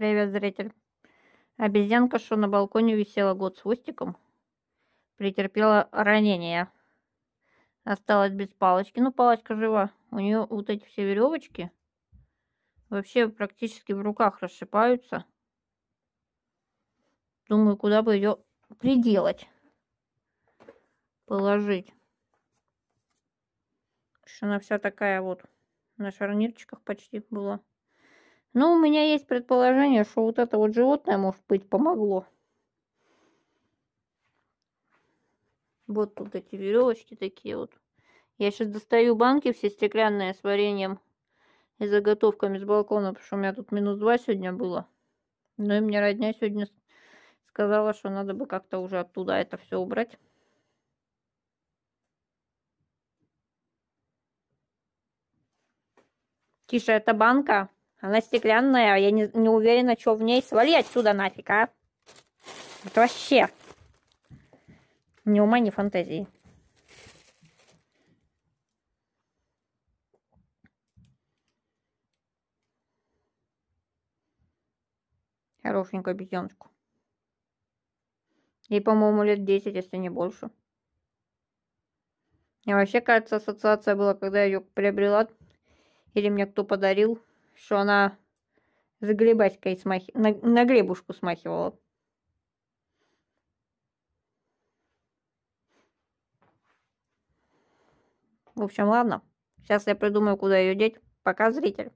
Привет, зритель. Обезьянка, что на балконе висела год с хвостиком, претерпела ранение. Осталась без палочки. Ну, палочка жива. У нее вот эти все веревочки вообще практически в руках расшипаются. Думаю, куда бы ее приделать. Положить. Что она вся такая вот на шарнирчиках почти была. Но ну, у меня есть предположение, что вот это вот животное, может быть, помогло. Вот тут эти веревочки такие вот. Я сейчас достаю банки все стеклянные с вареньем и заготовками с балкона, потому что у меня тут минус два сегодня было. Но ну и мне родня сегодня сказала, что надо бы как-то уже оттуда это все убрать. Тише, это банка. Она стеклянная, а я не, не уверена, что в ней. Свали отсюда нафиг, а. Это вообще. Ни ума, ни фантазии. Хорошенькую обезьяночку. Ей, по-моему, лет 10, если не больше. Мне вообще, кажется, ассоциация была, когда я ее приобрела. Или мне кто подарил что она за гребаськой смахи... на... на гребушку смахивала. В общем, ладно. Сейчас я придумаю, куда ее деть. Пока, зритель.